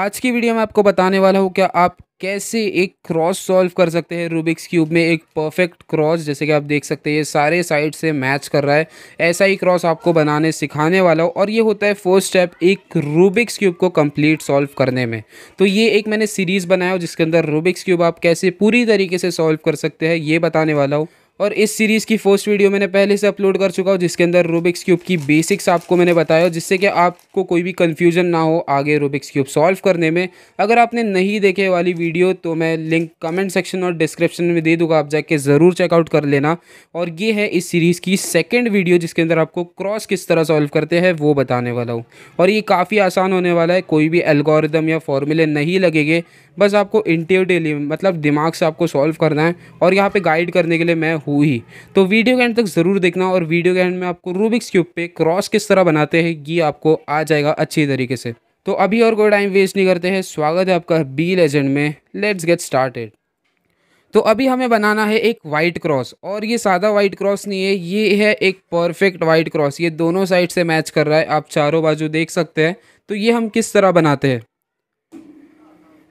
आज की वीडियो में आपको बताने वाला हूँ क्या आप कैसे एक क्रॉस सॉल्व कर सकते हैं रूबिक्स क्यूब में एक परफेक्ट क्रॉस जैसे कि आप देख सकते हैं ये सारे साइड से मैच कर रहा है ऐसा ही क्रॉस आपको बनाने सिखाने वाला हूँ और ये होता है फर्स्ट स्टेप एक रूबिक्स क्यूब को कंप्लीट सॉल्व करने में तो ये एक मैंने सीरीज़ बनाया हो जिसके अंदर रूबिक्स क्यूब आप कैसे पूरी तरीके से सॉल्व कर सकते हैं ये बताने वाला हूँ और इस सीरीज़ की फर्स्ट वीडियो मैंने पहले से अपलोड कर चुका हूँ जिसके अंदर रूबिक्स क्यूब की बेसिक्स आपको मैंने बताया जिससे कि आपको कोई भी कन्फ्यूजन ना हो आगे रूबिक्स क्यूब सॉल्व करने में अगर आपने नहीं देखे वाली वीडियो तो मैं लिंक कमेंट सेक्शन और डिस्क्रिप्शन में दे दूँगा आप जाके ज़रूर चेकआउट कर लेना और ये है इस सीरीज़ की सेकेंड वीडियो जिसके अंदर आपको क्रॉस किस तरह सॉल्व करते हैं वो बताने वाला हूँ और ये काफ़ी आसान होने वाला है कोई भी एल्गोरिदम या फॉर्मूले नहीं लगेंगे बस आपको इंटिवटिवली मतलब दिमाग से आपको सॉल्व करना है और यहाँ पे गाइड करने के लिए मैं हूँ ही तो वीडियो के एंड तक ज़रूर देखना और वीडियो के एंड में आपको रूबिक्स क्यूब पे क्रॉस किस तरह बनाते हैं ये आपको आ जाएगा अच्छी तरीके से तो अभी और कोई टाइम वेस्ट नहीं करते हैं स्वागत है आपका बी लेजेंड में लेट्स गेट स्टार्टेड तो अभी हमें बनाना है एक वाइट क्रॉस और ये सादा वाइट क्रॉस नहीं है ये है एक परफेक्ट वाइट क्रॉस ये दोनों साइड से मैच कर रहा है आप चारों बाजू देख सकते हैं तो ये हम किस तरह बनाते हैं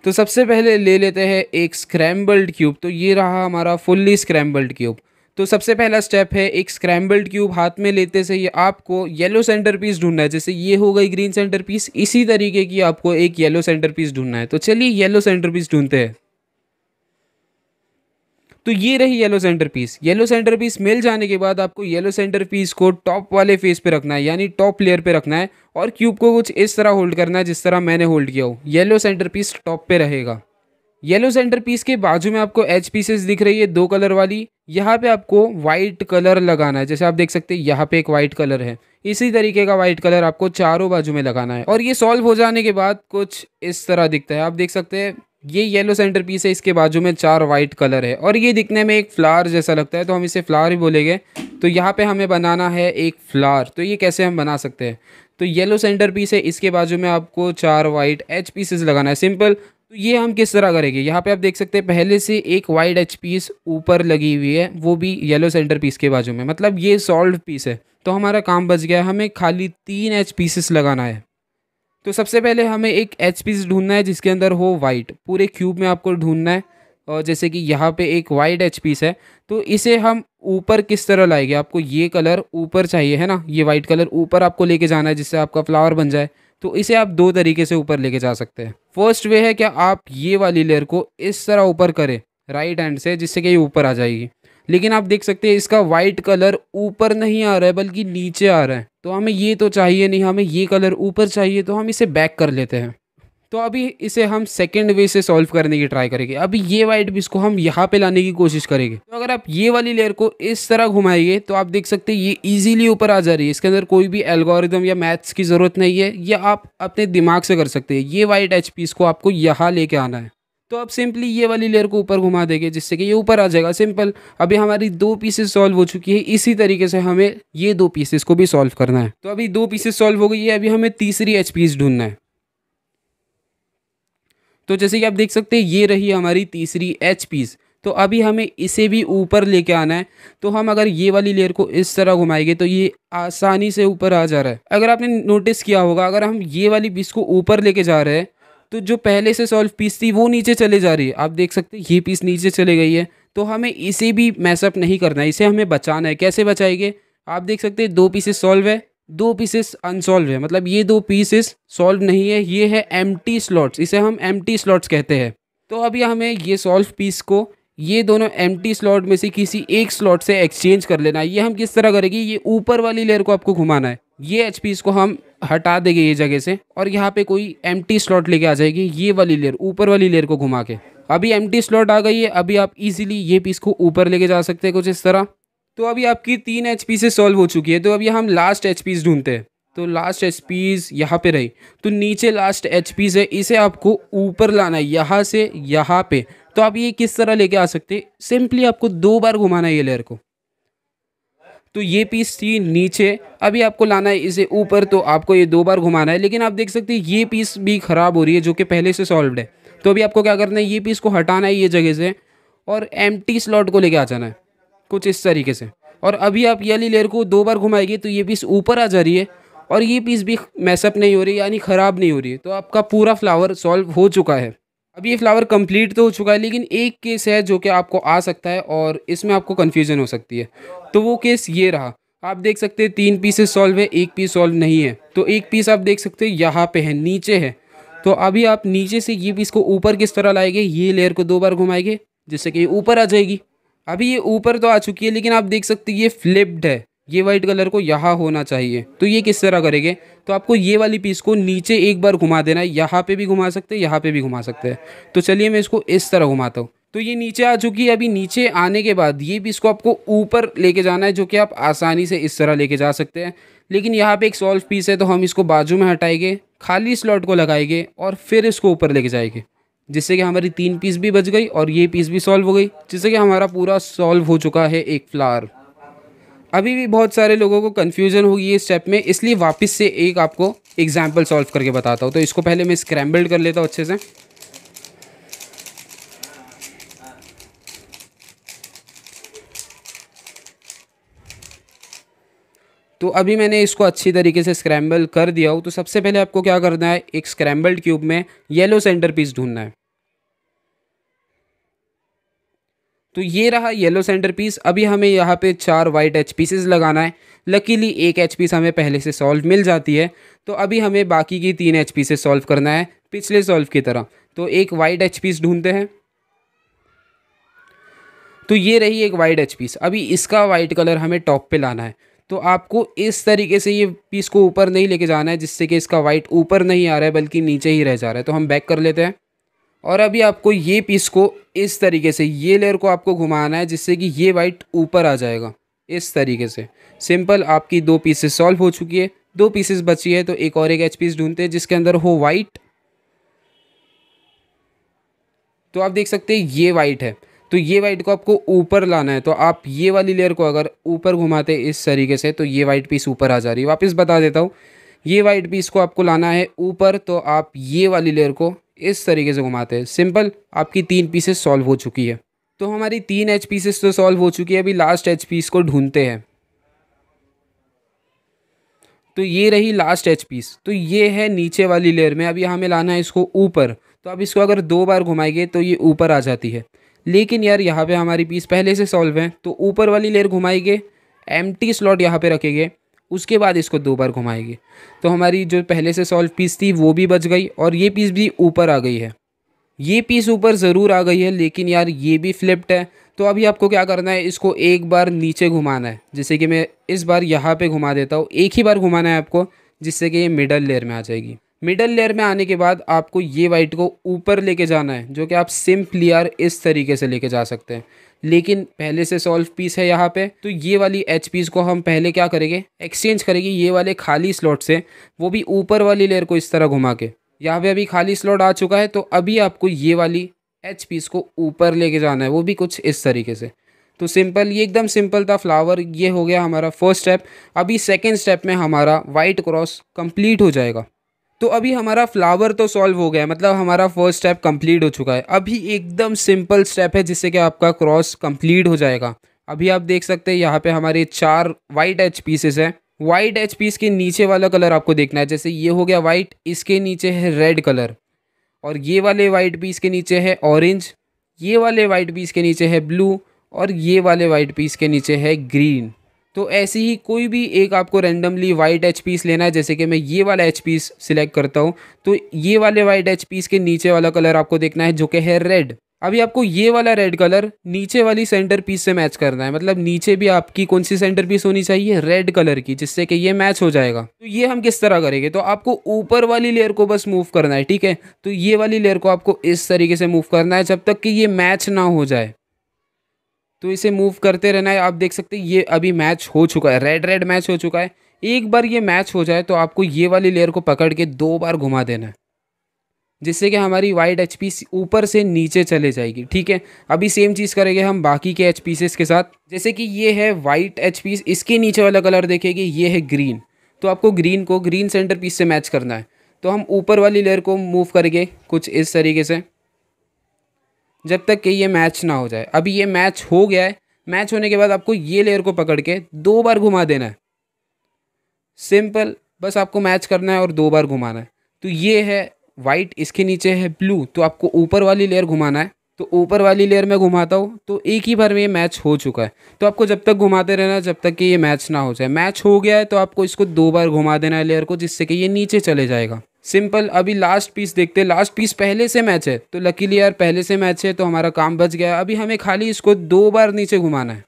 तो सबसे पहले ले लेते हैं एक स्क्रैम्बल्ड क्यूब तो ये रहा हमारा फुल्ली स्क्रैम्बल्ड क्यूब तो सबसे पहला स्टेप है एक स्क्रैम्बल्ड क्यूब हाथ में लेते से ये आपको येलो सेंटर पीस ढूंढना है जैसे ये हो गई ग्रीन सेंटर पीस इसी तरीके की आपको एक येलो सेंटर पीस ढूंढना है तो चलिए येलो सेंटर पीस ढूंढते हैं तो ये रही yellow centre piece yellow centre piece मिल जाने के बाद आपको येलो सेंटर पीस को टॉप वाले फेस पे रखना है यानी टॉप लेयर पे रखना है और क्यूब को कुछ इस तरह होल्ड करना है जिस तरह मैंने होल्ड किया हो येलो सेंटर पीस टॉप पे रहेगा येलो सेंटर पीस के बाजू में आपको एच पीसेस दिख रही है दो कलर वाली यहाँ पे आपको वाइट कलर लगाना है जैसे आप देख सकते हैं यहाँ पे एक वाइट कलर है इसी तरीके का वाइट कलर आपको चारों बाजू में लगाना है और ये सॉल्व हो जाने के बाद कुछ इस तरह दिखता है आप देख सकते हैं ये येलो सेंटर पीस है इसके बाजू में चार वाइट कलर है और ये दिखने में एक फ्लावर जैसा लगता है तो हम इसे फ्लावर ही बोलेंगे तो यहाँ पे हमें बनाना है एक फ्लावर तो ये कैसे हम बना सकते हैं तो येलो सेंटर पीस है इसके बाजू में आपको चार वाइट एच पीसेस लगाना है सिंपल तो ये हम किस तरह करेंगे यहाँ पर आप देख सकते हैं पहले से एक वाइट एच पीस ऊपर लगी हुई है वो भी येलो सेंटर पीस के बाजू में मतलब ये सॉल्व पीस है तो हमारा काम बच गया हमें खाली तीन एच पीसेस लगाना है तो सबसे पहले हमें एक एच पीस ढूंढना है जिसके अंदर हो वाइट पूरे क्यूब में आपको ढूंढना है और जैसे कि यहाँ पे एक वाइट एच पीस है तो इसे हम ऊपर किस तरह लाएंगे आपको ये कलर ऊपर चाहिए है ना ये वाइट कलर ऊपर आपको लेके जाना है जिससे आपका फ्लावर बन जाए तो इसे आप दो तरीके से ऊपर लेके जा सकते हैं फर्स्ट वे है क्या आप ये वाली लेयर को इस तरह ऊपर करें राइट हैंड से जिससे कि ये ऊपर आ जाएगी लेकिन आप देख सकते हैं इसका वाइट कलर ऊपर नहीं आ रहा है बल्कि नीचे आ रहा है तो हमें ये तो चाहिए नहीं हमें ये कलर ऊपर चाहिए तो हम इसे बैक कर लेते हैं तो अभी इसे हम सेकेंड वे से सॉल्व करने की ट्राई करेंगे अभी ये वाइट भी इसको हम यहाँ पे लाने की कोशिश करेंगे तो अगर आप ये वाली लेयर को इस तरह घुमाइए तो आप देख सकते हैं ये इजीली ऊपर आ जा रही है इसके अंदर कोई भी एल्गोरिदम या मैथ्स की ज़रूरत नहीं है या आप अपने दिमाग से कर सकते हैं ये वाइट एच इसको आपको यहाँ लेके आना है तो आप सिंपली ये वाली लेयर को ऊपर घुमा देंगे जिससे कि ये ऊपर आ जाएगा सिंपल अभी हमारी दो पीसेस सॉल्व हो चुकी है इसी तरीके से हमें ये दो पीसेस को भी सॉल्व करना है तो अभी दो पीसेस सॉल्व हो गई है अभी हमें तीसरी एच पीस ढूंढना है तो जैसे कि आप देख सकते हैं ये रही हमारी तीसरी एच पीस तो अभी हमें इसे भी ऊपर लेके आना है तो हम अगर ये वाली लेयर को इस तरह घुमाएंगे तो ये आसानी से ऊपर आ जा रहा है अगर आपने नोटिस किया होगा अगर हम ये वाली पीस को ऊपर लेके जा रहे हैं तो जो पहले से सॉल्व पीस थी वो नीचे चले जा रही है आप देख सकते हैं ये पीस नीचे चले गई है तो हमें इसे भी मैसअप नहीं करना है इसे हमें बचाना है कैसे बचाएंगे आप देख सकते हैं दो पीसेस सॉल्व है दो पीसेस अनसॉल्व है मतलब ये दो पीसेस सॉल्व नहीं है ये है एम टी स्लॉट्स इसे हम एम टी स्लॉट्स कहते हैं तो अभी हमें ये सॉल्व पीस को ये दोनों एम टी स्लॉट में से किसी एक स्लॉट से एक्सचेंज कर लेना है ये हम किस तरह करेंगे ये ऊपर वाली लेयर को आपको घुमाना है ये एच पीस को हम हटा देंगे ये जगह से और यहाँ पे कोई एम स्लॉट लेके आ जाएगी ये वाली लेयर ऊपर वाली लेयर को घुमा के अभी एम स्लॉट आ गई है अभी आप इजीली ये पीस को ऊपर लेके जा सकते हैं कुछ इस तरह तो अभी आपकी तीन एच से सॉल्व हो चुकी है तो अभी हम लास्ट एच ढूंढते हैं तो लास्ट एच पीज यहाँ पे रही तो नीचे लास्ट एच है इसे आपको ऊपर लाना है यहाँ से यहाँ पे तो आप ये किस तरह लेके आ सकते हैं सिंपली आपको दो बार घुमाना है ये लेयर को तो ये पीस थी नीचे अभी आपको लाना है इसे ऊपर तो आपको ये दो बार घुमाना है लेकिन आप देख सकते हैं ये पीस भी ख़राब हो रही है जो कि पहले से सॉल्व है तो अभी आपको क्या करना है ये पीस को हटाना है ये जगह से और एम स्लॉट को लेके आ जाना है कुछ इस तरीके से और अभी आप ये लेयर को दो बार घुमाएगी तो ये पीस ऊपर आ जा रही है और ये पीस भी मैसअप नहीं हो रही यानी ख़राब नहीं हो रही है तो आपका पूरा फ्लावर सॉल्व हो चुका है अब ये फ्लावर कंप्लीट तो हो चुका है लेकिन एक केस है जो कि आपको आ सकता है और इसमें आपको कन्फ्यूज़न हो सकती है तो वो केस ये रहा आप देख सकते हैं तीन पीसेस सॉल्व है एक पीस सॉल्व नहीं है तो एक पीस आप देख सकते हैं यहाँ पे है नीचे है तो अभी आप नीचे से ये पीस को ऊपर किस तरह लाएंगे ये लेयर को दो बार घुमाएंगे जिससे कि ये ऊपर आ जाएगी अभी ये ऊपर तो आ चुकी है लेकिन आप देख सकते ये फ्लिप्ड है ये वाइट कलर को यहाँ होना चाहिए तो ये किस तरह करेंगे तो आपको ये वाली पीस को नीचे एक बार घुमा देना है यहाँ पे भी घुमा सकते हैं यहाँ पे भी घुमा सकते हैं तो चलिए मैं इसको इस तरह घुमाता हूँ तो ये नीचे आ चुकी है अभी नीचे आने के बाद ये पीस को आपको ऊपर लेके जाना है जो कि आप आसानी से इस तरह लेके जा सकते हैं लेकिन यहाँ पर एक सॉल्व पीस है तो हम इसको बाजू में हटाएंगे खाली स्लॉट को लगाएंगे और फिर इसको ऊपर लेके जाएंगे जिससे कि हमारी तीन पीस भी बच गई और ये पीस भी सॉल्व हो गई जिससे कि हमारा पूरा सॉल्व हो चुका है एक फ्लावर अभी भी बहुत सारे लोगों को कन्फ्यूज़न होगी इस स्टेप में इसलिए वापस से एक आपको एग्जाम्पल सॉल्व करके बताता हूँ तो इसको पहले मैं स्क्रैम्बल्ड कर लेता हूँ अच्छे से तो अभी मैंने इसको अच्छी तरीके से स्क्रैम्बल कर दिया हो तो सबसे पहले आपको क्या करना है एक स्क्रैम्बल्ड क्यूब में येलो सेंटर पीस ढूंढना है तो ये रहा येलो सेंटर पीस अभी हमें यहाँ पे चार वाइट एच पीसेस लगाना है लकीली एक एच पीस हमें पहले से सॉल्व मिल जाती है तो अभी हमें बाकी की तीन एच पीसेस सॉल्व करना है पिछले सॉल्व की तरह तो एक वाइट एच पीस ढूंढते हैं तो ये रही एक वाइट एच पीस अभी इसका वाइट कलर हमें टॉप पे लाना है तो आपको इस तरीके से ये पीस को ऊपर नहीं लेके जाना है जिससे कि इसका वाइट ऊपर नहीं आ रहा है बल्कि नीचे ही रह जा रहा है तो हम बैक कर लेते हैं और अभी आपको ये पीस को इस तरीके से ये लेयर को आपको घुमाना है जिससे कि ये वाइट ऊपर आ जाएगा इस तरीके से सिंपल आपकी दो पीसेस सॉल्व हो चुकी है दो पीसेस बची है तो एक और एक एच पीस ढूंढते हैं जिसके अंदर हो वाइट तो आप देख सकते हैं ये वाइट है तो ये वाइट को आपको ऊपर लाना है तो आप ये वाली लेयर को अगर ऊपर घुमाते इस तरीके से तो ये वाइट पीस ऊपर आ जा रही है वापस बता देता हूँ ये वाइट पीस को आपको लाना है ऊपर तो आप ये वाली लेयर को इस तरीके से घुमाते हैं सिंपल आपकी तीन पीसेस सॉल्व हो चुकी है तो हमारी तीन एच पीसेस तो सॉल्व हो चुकी है अभी लास्ट एच पीस को ढूंढते हैं तो ये रही लास्ट एच पीस तो ये है नीचे वाली लेयर में अभी हमें लाना है इसको ऊपर तो अब इसको अगर दो बार घुमाएंगे तो ये ऊपर आ जाती है लेकिन यार यहाँ पे हमारी पीस पहले से सॉल्व है तो ऊपर वाली लेयर घुमाएंगे एम्प्टी स्लॉट यहाँ पे रखेंगे उसके बाद इसको दो बार घुमाएगी तो हमारी जो पहले से सॉल्व पीस थी वो भी बच गई और ये पीस भी ऊपर आ गई है ये पीस ऊपर ज़रूर आ गई है लेकिन यार ये भी फ्लिप्ट है तो अभी आपको क्या करना है इसको एक बार नीचे घुमाना है जैसे कि मैं इस बार यहाँ पे घुमा देता हूँ एक ही बार घुमाना है आपको जिससे कि ये मिडल लेयर में आ जाएगी मिडल लेयर में आने के बाद आपको ये वाइट को ऊपर लेके जाना है जो कि आप सिंपली यार इस तरीके से लेके जा सकते हैं लेकिन पहले से सॉल्व पीस है यहाँ पे तो ये वाली एच पीस को हम पहले क्या करेंगे एक्सचेंज करेंगे ये वाले खाली स्लॉट से वो भी ऊपर वाली लेयर को इस तरह घुमा के यहाँ पे अभी खाली स्लॉट आ चुका है तो अभी आपको ये वाली एच पीस को ऊपर लेके जाना है वो भी कुछ इस तरीके से तो सिंपल ये एकदम सिंपल था फ्लावर ये हो गया हमारा फर्स्ट स्टेप अभी सेकेंड स्टेप में हमारा वाइट क्रॉस कम्प्लीट हो जाएगा तो अभी हमारा फ्लावर तो सॉल्व हो गया मतलब हमारा फर्स्ट स्टेप कंप्लीट हो चुका है अभी एकदम सिंपल स्टेप है जिससे कि आपका क्रॉस कंप्लीट हो जाएगा अभी आप देख सकते हैं यहाँ पे हमारे चार वाइट एच पीसेस हैं वाइट एच पीस के नीचे वाला कलर आपको देखना है जैसे ये हो गया वाइट इसके नीचे है रेड कलर और ये वाले वाइट पीस के नीचे है ऑरेंज ये वाले वाइट पीस के नीचे है ब्लू और ये वाले वाइट पीस के नीचे है ग्रीन तो ऐसे ही कोई भी एक आपको रैंडमली वाइट एच पीस लेना है जैसे कि मैं ये वाला एच पीस सिलेक्ट करता हूँ तो ये वाले वाइट एच पीस के नीचे वाला कलर आपको देखना है जो कि है रेड अभी आपको ये वाला रेड कलर नीचे वाली सेंटर पीस से मैच करना है मतलब नीचे भी आपकी कौन सी सेंटर पीस होनी चाहिए रेड कलर की जिससे कि ये मैच हो जाएगा तो ये हम किस तरह करेंगे तो आपको ऊपर वाली लेयर को बस मूव करना है ठीक है तो ये वाली लेयर को आपको इस तरीके से मूव करना है जब तक कि ये मैच ना हो जाए तो इसे मूव करते रहना है आप देख सकते हैं ये अभी मैच हो चुका है रेड रेड मैच हो चुका है एक बार ये मैच हो जाए तो आपको ये वाली लेयर को पकड़ के दो बार घुमा देना है जिससे कि हमारी वाइट एच ऊपर से नीचे चले जाएगी ठीक है अभी सेम चीज़ करेंगे हम बाकी के एच पीसेस के साथ जैसे कि ये है वाइट एच इसके नीचे वाला कलर देखेगी ये है ग्रीन तो आपको ग्रीन को ग्रीन सेंटर पीस से मैच करना है तो हम ऊपर वाली लेयर को मूव करेंगे कुछ इस तरीके से जब तक कि ये मैच ना हो जाए अभी ये मैच हो गया है मैच होने के बाद आपको ये लेयर को पकड़ के दो बार घुमा देना है सिंपल बस आपको मैच करना है और दो बार घुमाना है तो ये है वाइट इसके नीचे है ब्लू तो आपको ऊपर वाली लेयर घुमाना है तो ऊपर वाली लेयर में घुमाता हूँ तो एक ही बार में ये मैच हो चुका है तो आपको जब तक घुमाते रहना जब तक कि ये मैच ना हो जाए मैच हो गया है तो आपको इसको दो बार घुमा देना है लेयर को जिससे कि ये नीचे चले जाएगा सिंपल अभी लास्ट पीस देखते हैं लास्ट पीस पहले से मैच है तो लकीली यार पहले से मैच है तो हमारा काम बच गया अभी हमें खाली इसको दो बार नीचे घुमाना है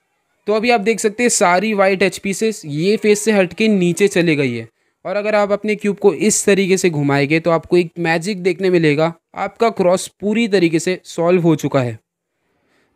तो अभी आप देख सकते हैं सारी वाइट एच पीसेस ये फेस से हट के नीचे चले गई है और अगर आप अपने क्यूब को इस तरीके से घुमाएंगे तो आपको एक मैजिक देखने मिलेगा आपका क्रॉस पूरी तरीके से सॉल्व हो चुका है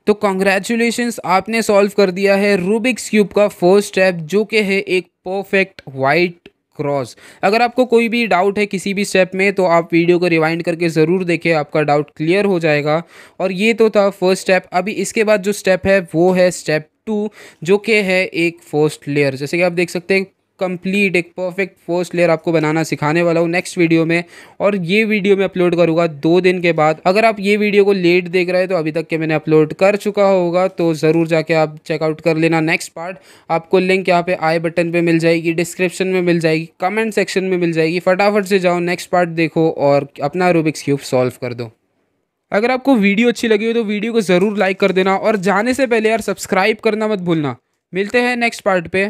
तो कॉन्ग्रेचुलेशन आपने सॉल्व कर दिया है रूबिक्स क्यूब का फर्स्ट स्टेप जो कि है एक परफेक्ट वाइट क्रॉस अगर आपको कोई भी डाउट है किसी भी स्टेप में तो आप वीडियो को रिवाइंड करके ज़रूर देखें आपका डाउट क्लियर हो जाएगा और ये तो था फर्स्ट स्टेप अभी इसके बाद जो स्टेप है वो है स्टेप टू जो कि है एक फर्स्ट लेयर जैसे कि आप देख सकते हैं कंप्लीट एक परफेक्ट फोर्स लेयर आपको बनाना सिखाने वाला हूँ नेक्स्ट वीडियो में और ये वीडियो मैं अपलोड करूँगा दो दिन के बाद अगर आप ये वीडियो को लेट देख रहे हैं तो अभी तक के मैंने अपलोड कर चुका होगा तो ज़रूर जाके आप चेकआउट कर लेना नेक्स्ट पार्ट आपको लिंक यहाँ पे आई बटन पे मिल जाएगी डिस्क्रिप्शन में मिल जाएगी कमेंट सेक्शन में मिल जाएगी फटाफट से जाओ नेक्स्ट पार्ट देखो और अपना रूबिक्स क्यूब सॉल्व कर दो अगर आपको वीडियो अच्छी लगी हो तो वीडियो को ज़रूर लाइक कर देना और जाने से पहले यार सब्सक्राइब करना मत भूलना मिलते हैं नेक्स्ट पार्ट पे